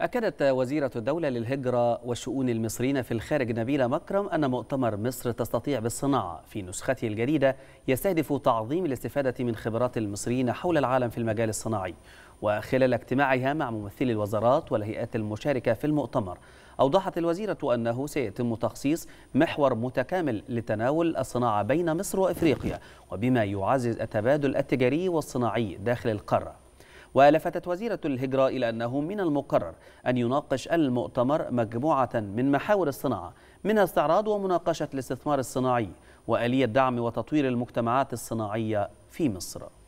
أكدت وزيرة الدولة للهجرة والشؤون المصريين في الخارج نبيلة مكرم أن مؤتمر مصر تستطيع بالصناعة في نسخته الجديدة يستهدف تعظيم الاستفادة من خبرات المصريين حول العالم في المجال الصناعي وخلال اجتماعها مع ممثلي الوزارات والهيئات المشاركة في المؤتمر أوضحت الوزيرة أنه سيتم تخصيص محور متكامل لتناول الصناعة بين مصر وإفريقيا وبما يعزز التبادل التجاري والصناعي داخل القارة ولفتت وزيرة الهجرة إلى أنه من المقرر أن يناقش المؤتمر مجموعة من محاور الصناعة منها استعراض ومناقشة الاستثمار الصناعي وآلية دعم وتطوير المجتمعات الصناعية في مصر